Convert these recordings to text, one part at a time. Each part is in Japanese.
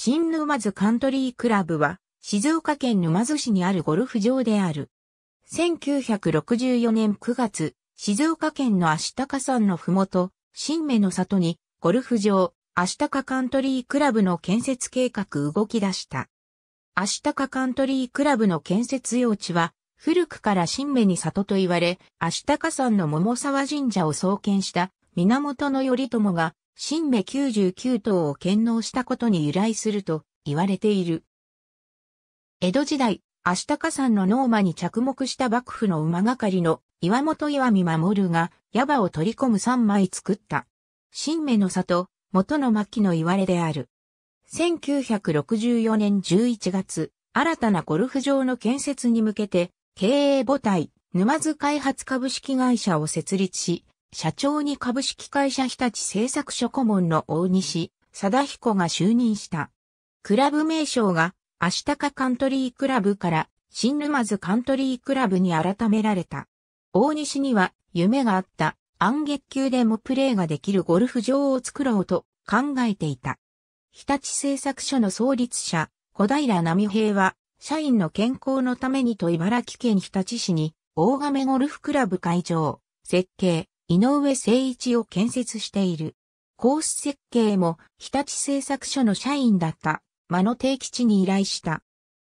新沼津カントリークラブは、静岡県沼津市にあるゴルフ場である。1964年9月、静岡県の足高山のふもと、新芽の里に、ゴルフ場、足高カントリークラブの建設計画動き出した。足高カントリークラブの建設用地は、古くから新芽に里と言われ、足高山の桃沢神社を創建した源頼朝が新目99頭を献納したことに由来すると言われている。江戸時代、足高山のノーマに着目した幕府の馬がかりの岩本岩見守が矢場を取り込む3枚作った。新芽の里、元の巻の言われである。1964年11月、新たなゴルフ場の建設に向けて、経営母体、沼津開発株式会社を設立し、社長に株式会社日立製作所顧問の大西、貞彦が就任した。クラブ名称が、アシタカカントリークラブから、新沼津カントリークラブに改められた。大西には、夢があった、暗月球でもプレーができるゴルフ場を作ろうと考えていた。日立製作所の創立者、小平奈美平は、社員の健康のためにと茨城県日立市に、大亀ゴルフクラブ会場、設計、井上誠一を建設している。コース設計も日立製作所の社員だった間野定吉に依頼した。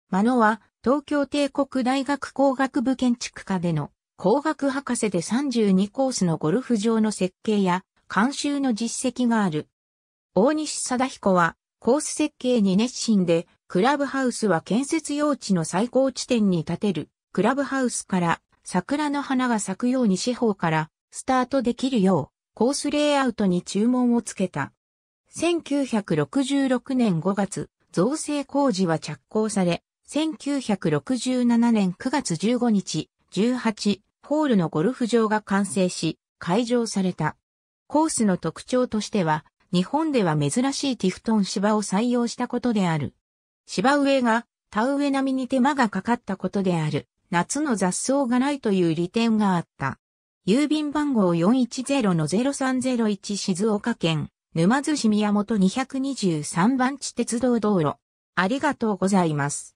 間野は東京帝国大学工学部建築科での工学博士で32コースのゴルフ場の設計や監修の実績がある。大西貞彦はコース設計に熱心で、クラブハウスは建設用地の最高地点に建てる、クラブハウスから桜の花が咲くように四方からスタートできるよう、コースレイアウトに注文をつけた。1966年5月、造成工事は着工され、1967年9月15日、18ホールのゴルフ場が完成し、開場された。コースの特徴としては、日本では珍しいティフトン芝を採用したことである。芝植えが田植え並みに手間がかかったことである。夏の雑草がないという利点があった。郵便番号410-0301静岡県、沼津市宮本223番地鉄道道路。ありがとうございます。